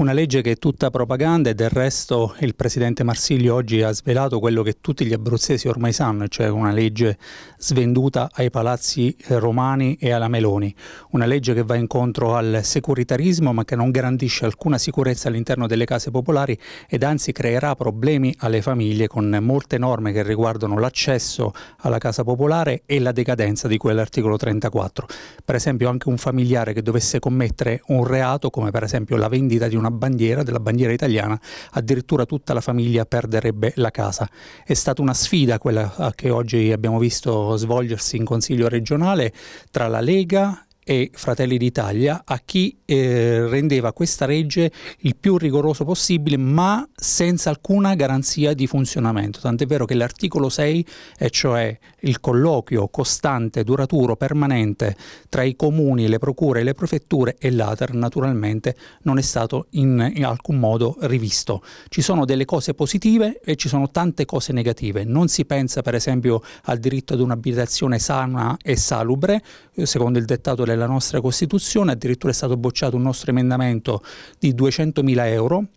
Una legge che è tutta propaganda e del resto il presidente Marsiglio oggi ha svelato quello che tutti gli abruzzesi ormai sanno, cioè una legge svenduta ai palazzi eh, romani e alla Meloni. Una legge che va incontro al securitarismo ma che non garantisce alcuna sicurezza all'interno delle case popolari ed anzi creerà problemi alle famiglie con molte norme che riguardano l'accesso alla casa popolare e la decadenza di quell'articolo 34. Per esempio anche un familiare che dovesse commettere un reato come per esempio la vendita di una una bandiera, della bandiera italiana, addirittura tutta la famiglia perderebbe la casa. È stata una sfida quella eh, che oggi abbiamo visto svolgersi in Consiglio regionale tra la Lega e Fratelli d'Italia a chi eh, rendeva questa legge il più rigoroso possibile ma senza alcuna garanzia di funzionamento, tant'è vero che l'articolo 6, e cioè il colloquio costante, duraturo, permanente tra i comuni, le procure, le prefetture e l'ATER naturalmente non è stato in, in alcun modo rivisto. Ci sono delle cose positive e ci sono tante cose negative, non si pensa per esempio al diritto ad un'abitazione sana e salubre, eh, secondo il dettato della della nostra Costituzione, addirittura è stato bocciato un nostro emendamento di 200.000 euro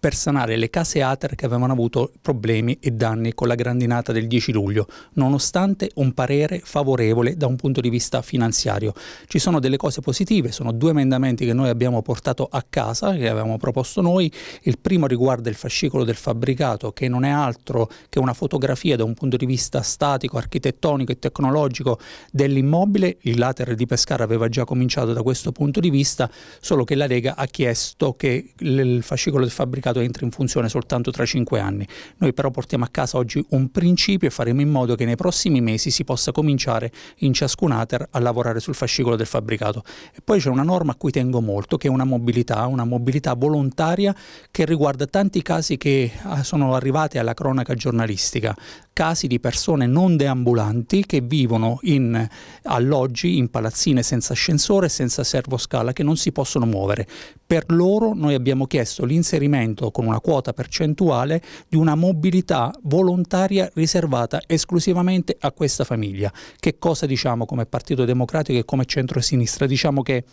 per sanare le case ATER che avevano avuto problemi e danni con la grandinata del 10 luglio, nonostante un parere favorevole da un punto di vista finanziario. Ci sono delle cose positive, sono due emendamenti che noi abbiamo portato a casa, che avevamo proposto noi. Il primo riguarda il fascicolo del fabbricato, che non è altro che una fotografia da un punto di vista statico, architettonico e tecnologico dell'immobile. Il Later di Pescara aveva già cominciato da questo punto di vista, solo che la Lega ha chiesto che il fascicolo del fabbricato fabbricato entra in funzione soltanto tra cinque anni. Noi però portiamo a casa oggi un principio e faremo in modo che nei prossimi mesi si possa cominciare in ciascun ATER a lavorare sul fascicolo del fabbricato. E poi c'è una norma a cui tengo molto, che è una mobilità, una mobilità volontaria che riguarda tanti casi che ah, sono arrivati alla cronaca giornalistica casi di persone non deambulanti che vivono in alloggi, in palazzine senza ascensore, senza servoscala, che non si possono muovere. Per loro noi abbiamo chiesto l'inserimento con una quota percentuale di una mobilità volontaria riservata esclusivamente a questa famiglia. Che cosa diciamo come Partito Democratico e come centro-sinistra? Diciamo che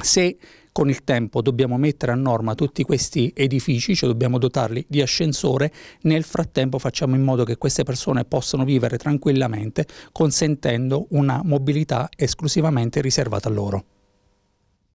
se con il tempo dobbiamo mettere a norma tutti questi edifici, cioè dobbiamo dotarli di ascensore, nel frattempo facciamo in modo che queste persone possano vivere tranquillamente consentendo una mobilità esclusivamente riservata a loro.